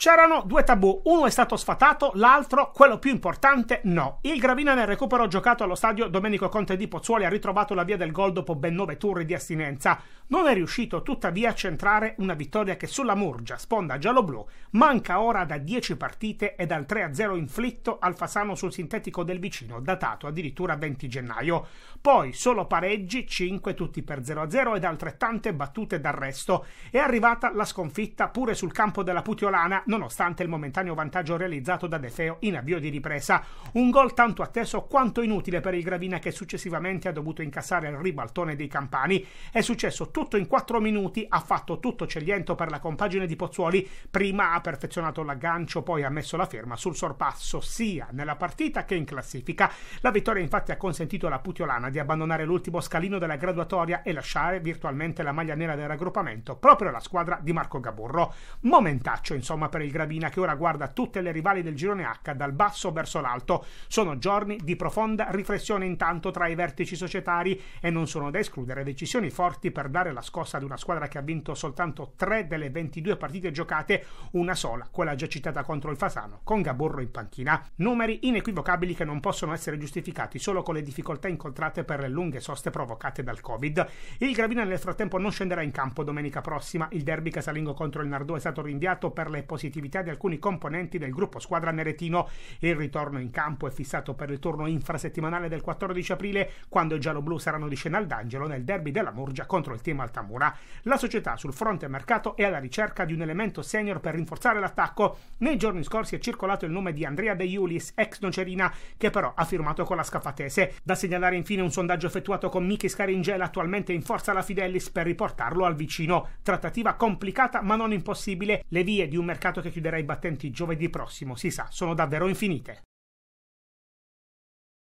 C'erano due tabù, uno è stato sfatato, l'altro, quello più importante, no. Il Gravina nel recupero giocato allo stadio Domenico Conte di Pozzuoli ha ritrovato la via del gol dopo ben nove turni di astinenza. Non è riuscito tuttavia a centrare una vittoria che sulla Murgia, sponda gialloblu, manca ora da 10 partite e dal 3-0 inflitto al Fasano sul sintetico del vicino, datato addirittura 20 gennaio. Poi solo pareggi, 5 tutti per 0-0 ed altrettante battute d'arresto. È arrivata la sconfitta pure sul campo della Putiolana nonostante il momentaneo vantaggio realizzato da De Feo in avvio di ripresa. Un gol tanto atteso quanto inutile per il Gravina che successivamente ha dovuto incassare il ribaltone dei Campani. È successo tutto in quattro minuti, ha fatto tutto Cegliento per la compagine di Pozzuoli, prima ha perfezionato l'aggancio, poi ha messo la ferma sul sorpasso sia nella partita che in classifica. La vittoria infatti ha consentito alla Putiolana di abbandonare l'ultimo scalino della graduatoria e lasciare virtualmente la maglia nera del raggruppamento proprio alla squadra di Marco Gaburro. Momentaccio insomma per per il Gravina che ora guarda tutte le rivali del girone H dal basso verso l'alto. Sono giorni di profonda riflessione intanto tra i vertici societari e non sono da escludere decisioni forti per dare la scossa ad una squadra che ha vinto soltanto 3 delle 22 partite giocate, una sola, quella già citata contro il Fasano, con Gaburro in panchina. Numeri inequivocabili che non possono essere giustificati solo con le difficoltà incontrate per le lunghe soste provocate dal Covid. Il Gravina nel frattempo non scenderà in campo domenica prossima, il derby casalingo contro il Nardò è stato rinviato per le posizioni positività di alcuni componenti del gruppo squadra neretino. Il ritorno in campo è fissato per il turno infrasettimanale del 14 aprile, quando i gialloblu saranno di scena al D'Angelo nel derby della Murgia contro il team Altamura. La società sul fronte mercato è alla ricerca di un elemento senior per rinforzare l'attacco. Nei giorni scorsi è circolato il nome di Andrea De Iulis, ex Nocerina, che però ha firmato con la Scafatese. Da segnalare infine un sondaggio effettuato con Michi Scaringela, attualmente in forza alla Fidelis, per riportarlo al vicino. Trattativa complicata ma non impossibile. Le vie di un mercato annunciato che chiuderà i battenti giovedì prossimo, si sa, sono davvero infinite.